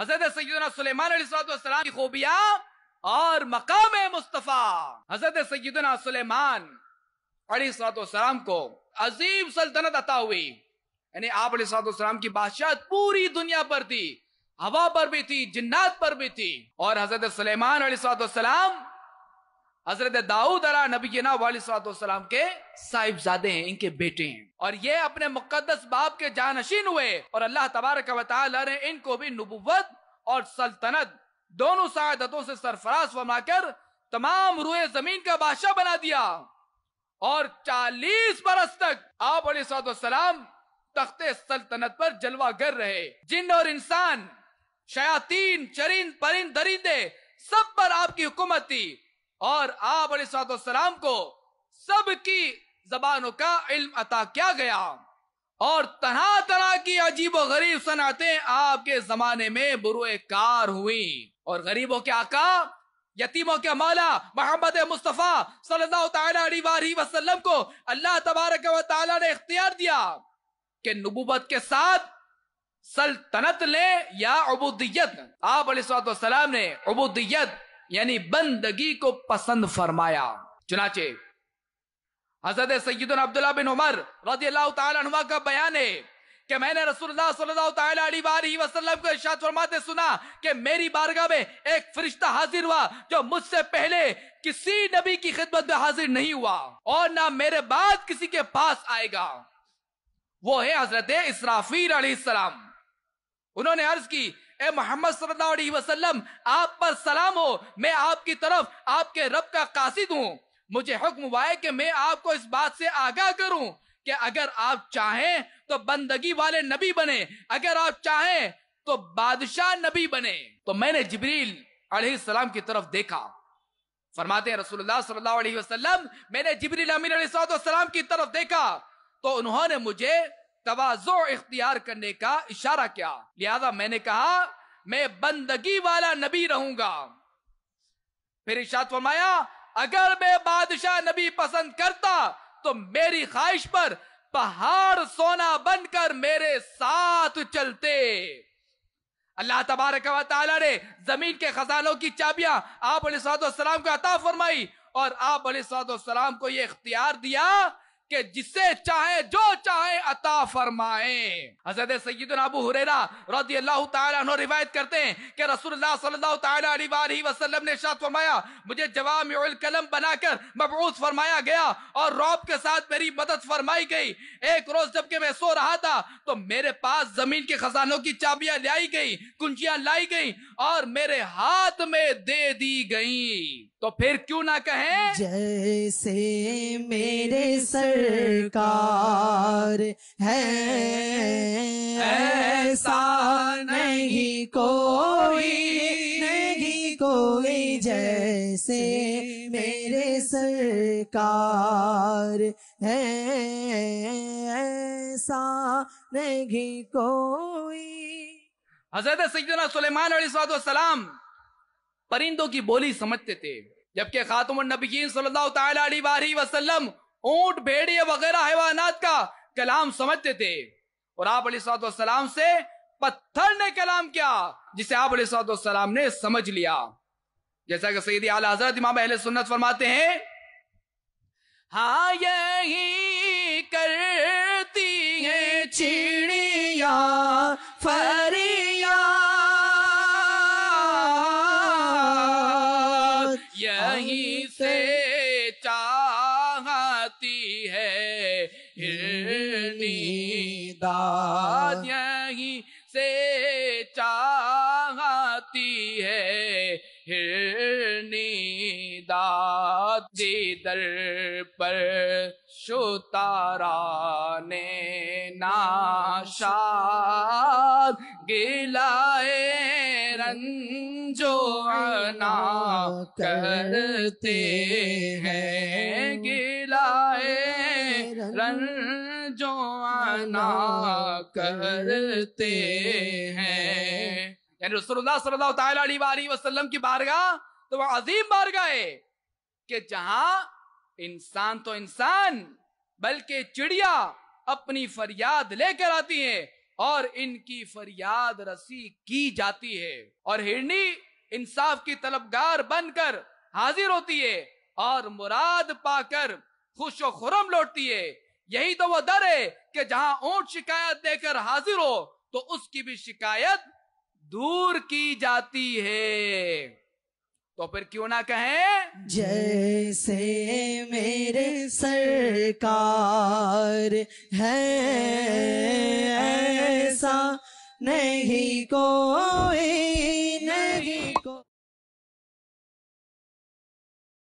हजरत सैदना सलेमान सलाम की खूबियां और मकाम मुस्तफ़ा हजरत सैदना सुलेमान सलाम को अजीम सल्तनत अता हुई यानी आप सलाम की बादशाह पूरी दुनिया पर थी हवा पर भी थी जिन्नात पर भी थी और हजरत सलेमान सलाम हजरत दाऊद अला नबीना सलाम के साहिबजादे हैं इनके बेटे हैं और ये अपने मुकदस बाप के जानशीन हुए और अल्लाह तबारक ने इनको भी नबुवत और सल्तनत दोनों सदतों से सरफराज बनाकर तमाम रुए जमीन का बादशाह बना दिया और चालीस बरस तक आप सलाम तख्ते सल्तनत पर जलवा गर रहे जिन और इंसान शयातीन चरिंद परिंद दरिंदे सब पर आपकी हुकूमत थी और आप सलाम को सबकी जबानों का इल्म अता किया गया और तरह तरह की अजीब गरीब सनातें आपके जमाने में बुरुए कार हुई और गरीबों के आका यतीमों के माला मोहम्मद मुस्तफ़ा सल्लल्लाहु वसल्लम को अल्लाह तबारक ने इख्तियार दिया कि नबूबत के साथ सल्तनत ले या अबूदियत आप सलाम ने अबूदियत यानी बंदगी को पसंद फरमाया चुनाचे हजरत सैदन अब्दुल्ला बिन उमर रजी अल्लाह का बयान है कि मैंने रसूलुल्लाह को फरमाते सुना कि मेरी बारगाह में एक फरिश्ता हाजिर हुआ जो मुझसे पहले किसी नबी की खिदमत में हाजिर नहीं हुआ और ना मेरे बाद किसी के पास आएगा वो है हजरत इसराफी अलीम उन्होंने अर्ज की ए मोहम्मद सल्लल्लाहु अलैहि वसल्लम आप पर सलाम हो मैं आपकी तरफ आपके रब का कासिद हूँ मुझे हुक्म हुआ है कि मैं आपको इस बात से आगाह करूँ कि अगर आप चाहें तो बंदगी वाले नबी बने अगर आप चाहें तो बादशाह नबी बने तो मैंने जबरील सलाम की तरफ देखा फरमाते हैं रसूलुल्लाह सल्लल्लाहु अलैहि वसल्लम मैंने जबरील अमीन सलाम की तरफ देखा तो उन्होंने मुझे तो इख्तियार करने का इशारा क्या लिहाजा मैंने कहा मैं बंदगी वाला नबी रहूंगा फिर इशात फरमाया अगर मैं बादशाह नबी पसंद करता तो मेरी ख्वाहिश पर पहाड़ सोना बनकर मेरे साथ चलते अल्लाह तबारक ने जमीन के खजानों की चाबियां आप सलाम को अता फरमाई और आप सलाम को यह इख्तियार दिया कि जिसे चाहे जो चाहे अता फरमाए हजरत सईद अबू हुररा रदी अल्लाह तु रिवायत करते हैं कि रसूलुल्लाह सल्लल्लाहु अलैहि वसल्लम ने शाद फरमाया मुझे जवाम कलम बनाकर मबूस फरमाया गया और रौब के साथ मेरी मदद फरमाई गई एक रोज जबकि मैं सो रहा था तो मेरे पास जमीन के खजानों की चाबियां लाई गई कुंजियां लाई गई और मेरे हाथ में दे दी गई तो फिर क्यों ना कहें जैसे मेरे सरकार है ऐसा नहीं कोई नहीं कोई जैसे मेरे सरकार है ऐसा नहीं कोई हजरत सैदना सुलेमान सलाम परिंदों की बोली समझते थे जबकि खातमनबीन सल्लल्लाहु वसल्लम ऊंट भेड़िए वगैरह हैवानात का कलाम समझते थे और आप सलाम से पत्थर ने कलाम किया जिसे आप सलाम ने समझ लिया जैसा कि सईदी आला हजरत इमाम अहले सुन्नत फरमाते हैं हा यही करती है चिड़िया कहीं से चाहती है हिरणी दाद यहीं से चाहती है हिरणी दे दर पर शोतारा ने नाशाद गिलाए रंजो करते हैं गिलाए रंजो अना करते हैं यानी रसोल्ला सल्लल्लाहु अलैहि वसल्लम की बारगाह तो वह अजीम बारगाह है कि जहां इंसान तो इंसान बल्कि चिड़िया अपनी फरियाद लेकर आती है और इनकी फरियाद रसी की जाती है और हिरनी इंसाफ की तलबगार बनकर हाजिर होती है और मुराद पाकर खुश खुरम लौटती है यही तो वो दर है कि जहां ऊंट शिकायत देकर हाजिर हो तो उसकी भी शिकायत दूर की जाती है तो फिर क्यों ना कहें जैसे मेरे सरकार है ऐसा नहीं कोई